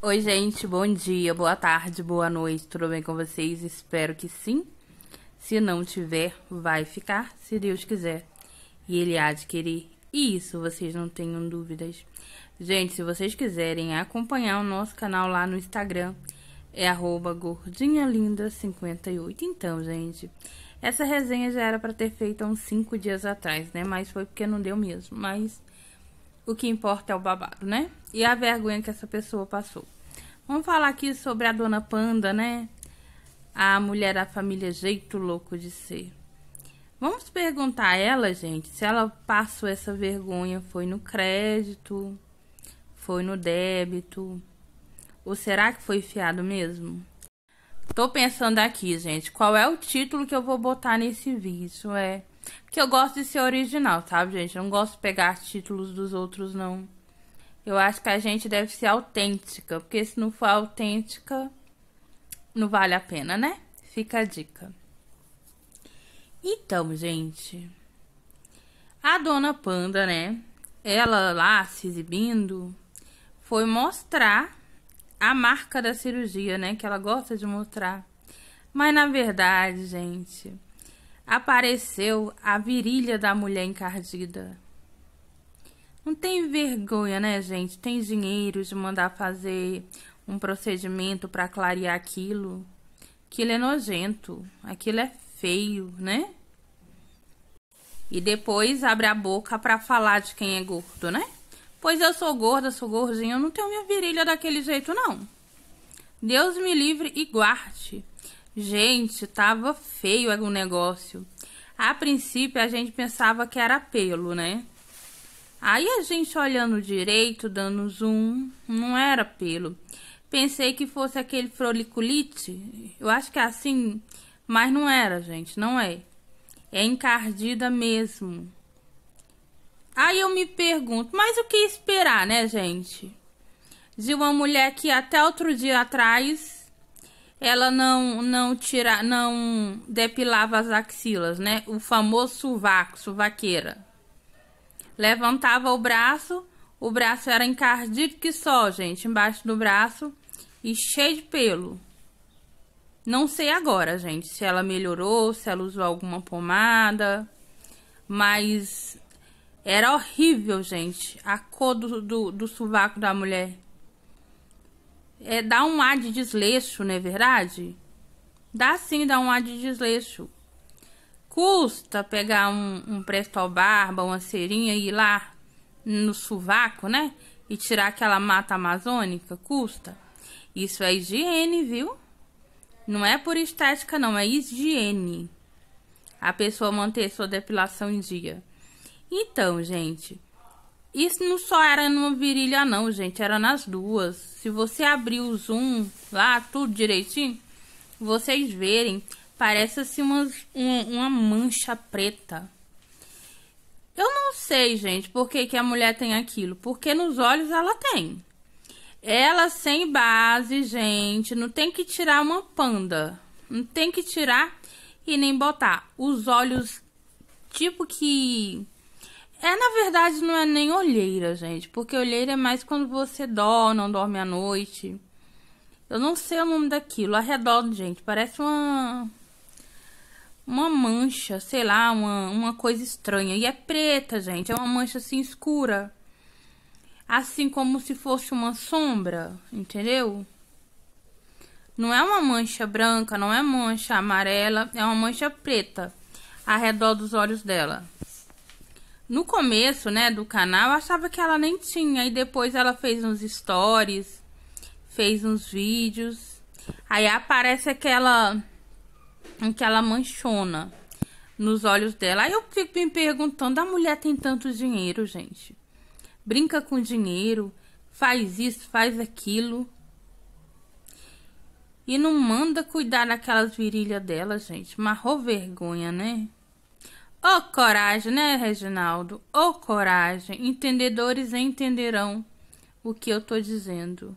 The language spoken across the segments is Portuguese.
Oi, gente, bom dia, boa tarde, boa noite, tudo bem com vocês? Espero que sim. Se não tiver, vai ficar, se Deus quiser. E Ele há de querer. E isso vocês não tenham dúvidas. Gente, se vocês quiserem acompanhar o nosso canal lá no Instagram, é gordinhalinda58. Então, gente, essa resenha já era para ter feito há uns 5 dias atrás, né? Mas foi porque não deu mesmo. Mas o que importa é o babado, né? e a vergonha que essa pessoa passou. Vamos falar aqui sobre a dona Panda, né? A mulher da família Jeito Louco de Ser. Vamos perguntar a ela, gente, se ela passou essa vergonha foi no crédito, foi no débito, ou será que foi fiado mesmo? Tô pensando aqui, gente, qual é o título que eu vou botar nesse vídeo, é... Porque eu gosto de ser original, sabe, gente? Eu não gosto de pegar títulos dos outros, não. Eu acho que a gente deve ser autêntica, porque se não for autêntica, não vale a pena, né? Fica a dica. Então, gente, a dona Panda, né? Ela lá se exibindo foi mostrar a marca da cirurgia, né? Que ela gosta de mostrar. Mas na verdade, gente, apareceu a virilha da mulher encardida não tem vergonha, né, gente? Tem dinheiro de mandar fazer um procedimento para clarear aquilo. Aquilo é nojento, aquilo é feio, né? E depois abre a boca para falar de quem é gordo, né? Pois eu sou gorda, sou gordinha, eu não tenho minha virilha daquele jeito, não. Deus me livre e guarde. Gente, tava feio o negócio. A princípio a gente pensava que era pelo, né? Aí a gente olhando direito, dando zoom, não era pelo. Pensei que fosse aquele froliculite, eu acho que é assim, mas não era, gente, não é. É encardida mesmo. Aí eu me pergunto, mas o que esperar, né, gente? De uma mulher que até outro dia atrás ela não não tira, não depilava as axilas, né? O famoso sovaco, suvaqueira levantava o braço, o braço era encardido que só, gente, embaixo do braço e cheio de pelo. Não sei agora, gente, se ela melhorou, se ela usou alguma pomada, mas era horrível, gente, a cor do, do, do sovaco da mulher. É, dá um ar de desleixo, não é verdade? Dá sim, dá um ar de desleixo custa pegar um, um presto barba, uma cerinha e ir lá no sovaco, né? E tirar aquela mata amazônica? Custa. Isso é higiene, viu? Não é por estética, não, é higiene. A pessoa manter sua depilação em dia. Então, gente, isso não só era numa virilha, não, gente, era nas duas. Se você abrir o zoom lá, tudo direitinho, vocês verem Parece assim uma, uma mancha preta. Eu não sei, gente, por que, que a mulher tem aquilo. Porque nos olhos ela tem. Ela sem base, gente. Não tem que tirar uma panda. Não tem que tirar e nem botar. Os olhos, tipo que. É, na verdade, não é nem olheira, gente. Porque olheira é mais quando você dorme, não dorme à noite. Eu não sei o nome daquilo. Arredondo, gente. Parece uma uma mancha, sei lá, uma, uma coisa estranha. E é preta, gente, é uma mancha assim escura. Assim como se fosse uma sombra, entendeu? Não é uma mancha branca, não é mancha amarela, é uma mancha preta ao redor dos olhos dela. No começo, né, do canal, eu achava que ela nem tinha. E depois ela fez uns stories, fez uns vídeos. Aí aparece aquela em que ela manchona nos olhos dela. Aí eu fico me perguntando: a mulher tem tanto dinheiro, gente? Brinca com dinheiro, faz isso, faz aquilo. E não manda cuidar daquelas virilhas dela, gente. Marrou vergonha, né? Ô oh, coragem, né, Reginaldo? Ô oh, coragem. Entendedores entenderão o que eu tô dizendo.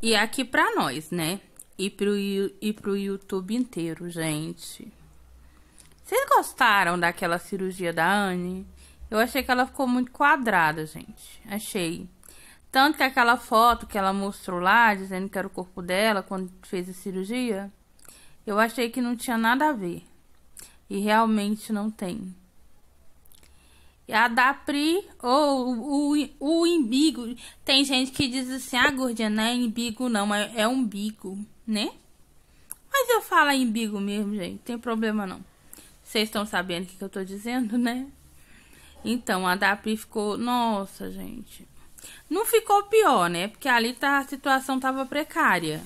E é aqui para nós, né? e pro, e pro YouTube inteiro, gente. Vocês gostaram daquela cirurgia da Anne? Eu achei que ela ficou muito quadrada, gente. Achei. Tanto que aquela foto que ela mostrou lá, dizendo que era o corpo dela quando fez a cirurgia, eu achei que não tinha nada a ver. E realmente não tem. E a da Pri, ou oh, o, o, o imbigo. Tem gente que diz assim, ah, gordinha, não é imbigo não, é, é umbigo né? Mas eu falo em bigo mesmo, gente. Tem problema não. Vocês estão sabendo o que, que eu tô dizendo, né? Então, a Dapri ficou. Nossa, gente. Não ficou pior, né? Porque ali tá, a situação tava precária.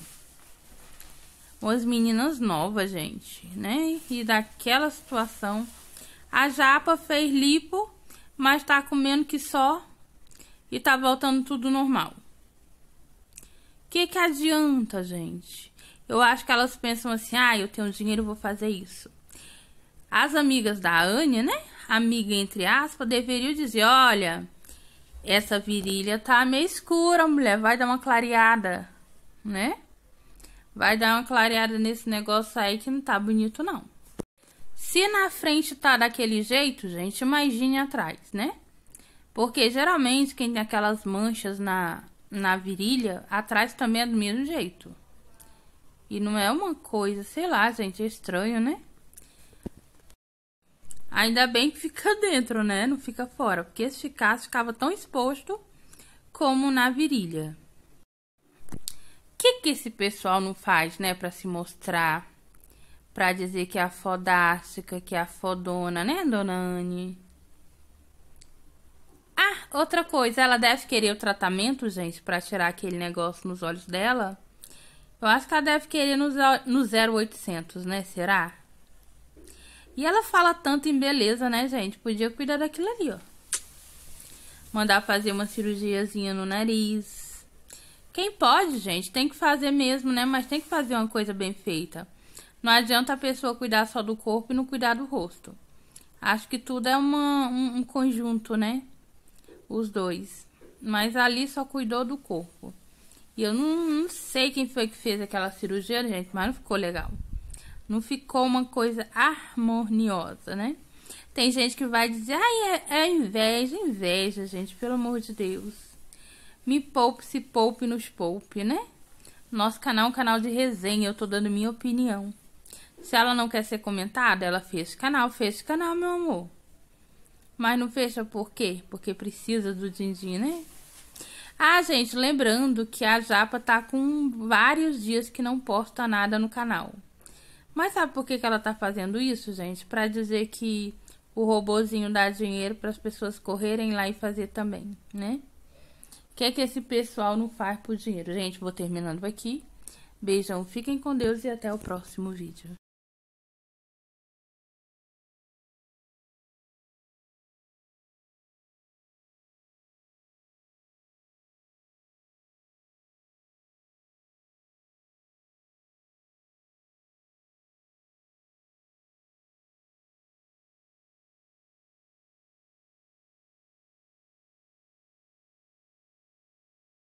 As meninas novas, gente, né? E daquela situação. A Japa fez lipo, mas tá comendo que só. E tá voltando tudo normal que que adianta, gente? Eu acho que elas pensam assim: "Ah, eu tenho dinheiro, vou fazer isso". As amigas da Ania, né? Amiga entre aspas, deveriam dizer: "Olha, essa virilha tá meio escura, mulher, vai dar uma clareada", né? Vai dar uma clareada nesse negócio aí que não tá bonito não. Se na frente tá daquele jeito, gente, imagine atrás, né? Porque geralmente quem tem aquelas manchas na na virilha, atrás também é do mesmo jeito. E não é uma coisa, sei lá, gente, é estranho, né? Ainda bem que fica dentro, né? Não fica fora. Porque se ficasse, ficava tão exposto como na virilha. O que, que esse pessoal não faz, né? Pra se mostrar. Pra dizer que é a fodástica, que é a fodona, né, dona Anne? Outra coisa, ela deve querer o tratamento, gente, para tirar aquele negócio nos olhos dela. Eu acho que ela deve querer no, no 0800, né? Será? E ela fala tanto em beleza, né, gente? Podia cuidar daquilo ali, ó. Mandar fazer uma cirurgiazinha no nariz. Quem pode, gente, tem que fazer mesmo, né? Mas tem que fazer uma coisa bem feita. Não adianta a pessoa cuidar só do corpo e não cuidar do rosto. Acho que tudo é uma, um, um conjunto, né? os dois. Mas ali só cuidou do corpo. E eu não, não sei quem foi que fez aquela cirurgia, gente, mas não ficou legal. Não ficou uma coisa harmoniosa, né? Tem gente que vai dizer, ai, é, é inveja, inveja, gente, pelo amor de Deus. Me poupe, se poupe, nos poupe, né? Nosso canal é um canal de resenha, eu tô dando minha opinião. Se ela não quer ser comentada, ela fez canal, fez canal, meu amor. Mas não fecha por quê? Porque precisa do din-din, né? Ah, gente, lembrando que a Japa tá com vários dias que não posta nada no canal. Mas sabe por que, que ela tá fazendo isso, gente? Para dizer que o robozinho dá dinheiro para as pessoas correrem lá e fazer também, né? O que é que esse pessoal não faz por dinheiro? Gente, vou terminando aqui. Beijão, fiquem com Deus e até o próximo vídeo.